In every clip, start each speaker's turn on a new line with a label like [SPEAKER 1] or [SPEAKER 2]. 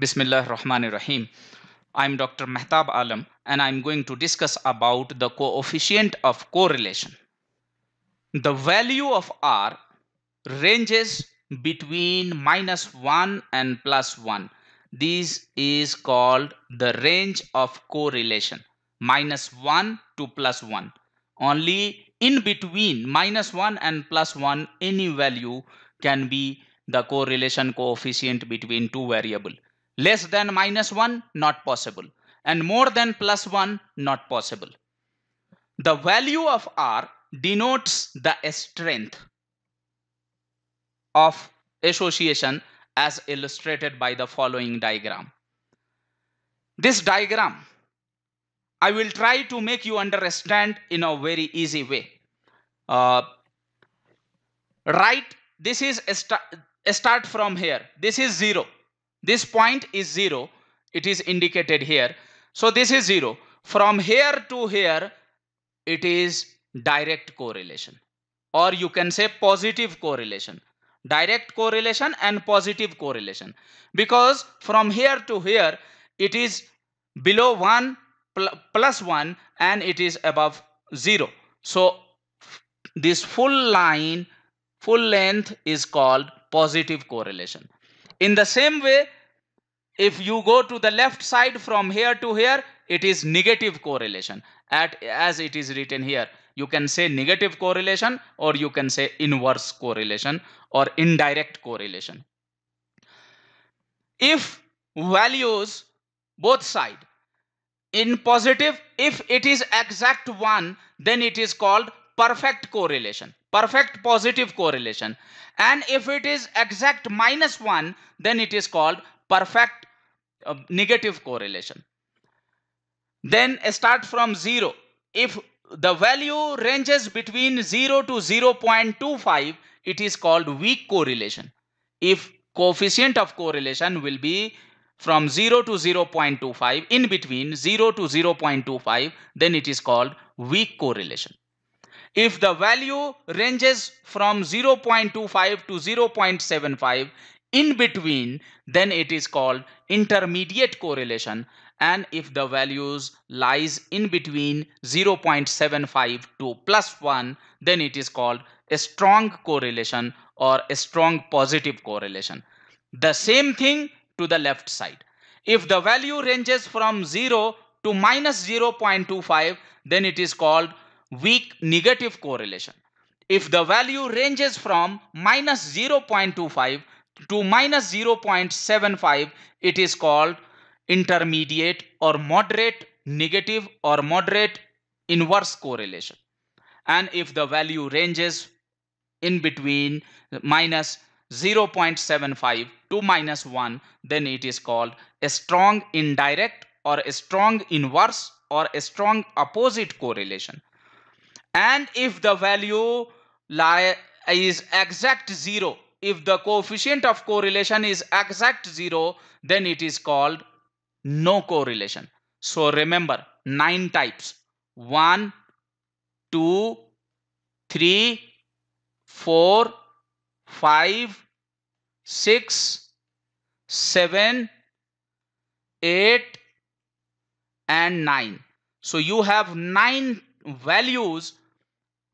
[SPEAKER 1] Bismillah Rahman Rahim. I'm Dr. Mehtab Alam and I'm going to discuss about the coefficient of correlation. The value of R ranges between minus 1 and plus 1. This is called the range of correlation minus 1 to plus 1. Only in between minus 1 and plus 1 any value can be the correlation coefficient between two variable Less than minus 1, not possible. And more than plus 1, not possible. The value of R denotes the strength of association as illustrated by the following diagram. This diagram, I will try to make you understand in a very easy way. Uh, right, this is a, st a start from here. This is 0 this point is 0. It is indicated here. So this is 0. From here to here, it is direct correlation. Or you can say positive correlation. Direct correlation and positive correlation. Because from here to here, it is below 1 pl plus 1 and it is above 0. So this full line, full length is called positive correlation. In the same way, if you go to the left side from here to here, it is negative correlation at, as it is written here. You can say negative correlation or you can say inverse correlation or indirect correlation. If values both side in positive, if it is exact one, then it is called perfect correlation perfect positive correlation and if it is exact minus 1 then it is called perfect a negative correlation then start from 0 if the value ranges between 0 to 0 0.25 it is called weak correlation if coefficient of correlation will be from 0 to 0 0.25 in between 0 to 0 0.25 then it is called weak correlation if the value ranges from 0 0.25 to 0 0.75 in between then it is called intermediate correlation and if the values lies in between 0.75 to plus 1 then it is called a strong correlation or a strong positive correlation the same thing to the left side if the value ranges from 0 to minus 0.25 then it is called weak negative correlation if the value ranges from minus 0.25 to minus 0.75 it is called intermediate or moderate negative or moderate inverse correlation and if the value ranges in between minus 0.75 to minus 1 then it is called a strong indirect or a strong inverse or a strong opposite correlation and if the value is exact zero if the coefficient of correlation is exact zero, then it is called no correlation. So remember nine types. One, two, three, four, five, six, seven, eight, and 9. So you have 9 values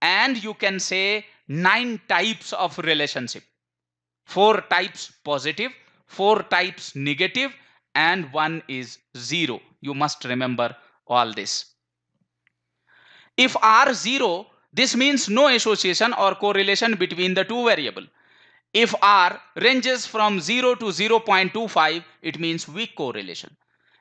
[SPEAKER 1] and you can say 9 types of relationship four types positive, four types negative, and one is zero. You must remember all this. If R zero, this means no association or correlation between the two variable. If R ranges from 0 to 0 0.25, it means weak correlation.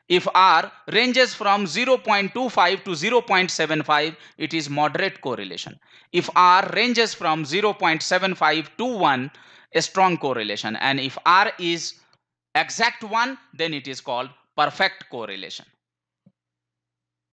[SPEAKER 1] If R ranges from 0.25 to 0 0.75, it is moderate correlation. If R ranges from 0.75 to 1, a strong correlation and if R is exact one then it is called perfect correlation.